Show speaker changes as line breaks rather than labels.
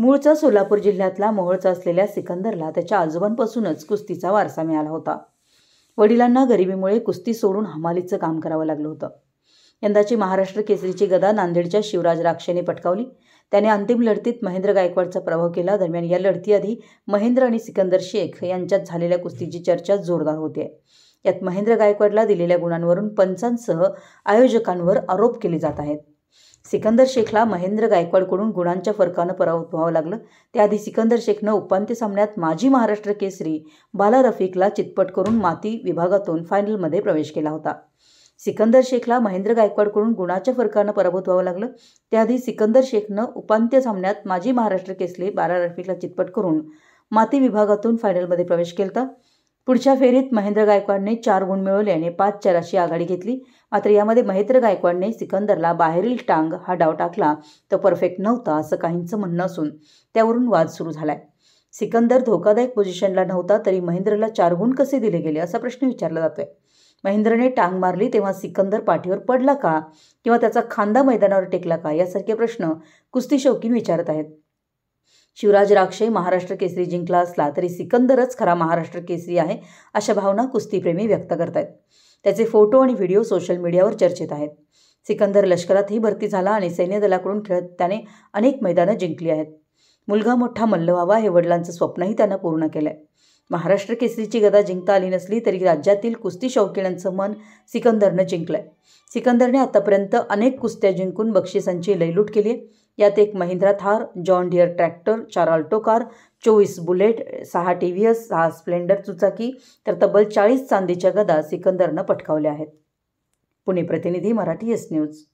मूळचा सोलापूर जिल्ह्यातला मोहळचा असलेल्या सिकंदरला त्याच्या आजोबांपासूनच कुस्तीचा वारसा मिळाला होता वडिलांना गरिबीमुळे कुस्ती सोडून हमालीचं काम करावं लागलं होतं यंदाची महाराष्ट्र केसरीची गदा नांदेडच्या शिवराज राक्षेने पटकावली त्याने अंतिम लढतीत महेंद्र गायकवाडचा प्रभाव केला दरम्यान या लढतीआधी महेंद्र आणि सिकंदर शेख यांच्यात झालेल्या कुस्तीची चर्चा जोरदार होते यात महेंद्र गायकवाडला दिलेल्या गुणांवरून पंचांसह आयोजकांवर आरोप केले जात आहेत सिकंदर शेखला महेंद्र गायकवाडकडून गुणांच्या फरकानं पराभूत व्हावं लागलं त्याआधी सिकंदर शेखनं उपांत्य सामन्यात माजी महाराष्ट्र केसरी बाला रफिकला चितपट करून माती विभागातून फायनलमध्ये प्रवेश केला होता सिकंदर शेखला महेंद्र गायकवाडकडून गुणाच्या फरकानं पराभूत व्हावं लागलं त्याआधी सिकंदर शेखनं उपांत्य सामन्यात माजी महाराष्ट्र केसरी बाला रफिकला चितपट करून माती विभागातून फायनलमध्ये प्रवेश केला पुढच्या फेरीत महेंद्र गायकवाडने चार गुण मिळवले आणि पाच चराशी आघाडी घेतली मात्र यामध्ये महेंद्र गायकवाडने सिकंदरला बाहेरील टांग हा डाव टाकला तो परफेक्ट नव्हता असं काहींचं म्हणणं असून त्यावरून वाद सुरू झालाय सिकंदर धोकादायक पोझिशनला नव्हता तरी महेंद्रला चार गुण कसे दिले गेले असा प्रश्न विचारला जातोय महेंद्रने टांग मारली तेव्हा सिकंदर पाठीवर पडला का किंवा त्याचा खांदा मैदानावर टेकला का यासारखे प्रश्न कुस्ती शौकीन विचारत आहेत शिवराज राक्षे महाराष्ट्र केसरी जिंकला असला तरी सिकंदरच खरा महाराष्ट्र केसरी आहे अशा भावना कुस्तीप्रेमी व्यक्त आहेत त्याचे फोटो आणि व्हिडिओ सोशल मीडियावर चर्चेत आहेत सिकंदर लष्करातही भरती झाला आणि सैन्य दलाकडून खेळत त्याने अनेक मैदानं जिंकली आहेत मुलगा मोठा मल्ल व्हावा हे वडिलांचं स्वप्नही त्यानं पूर्ण केलं महाराष्ट्र केसरीची गदा जिंकता आली नसली तरी राज्यातील कुस्ती शौकीनांचं मन सिकंदरनं जिंकलंय सिकंदरने आतापर्यंत अनेक कुस्त्या जिंकून बक्षिसांची लयलूट केली आहे यात एक Mahindra Thar John Deere tractor चार अल्टो कार चोवीस बुलेट सहा टी व्ही एस सहा स्प्लेंडर दुचाकी तर तब्बल चाळीस चांदीच्या गदा सिकंदरनं पटकावल्या आहेत पुणे प्रतिनिधी मराठी एस न्यूज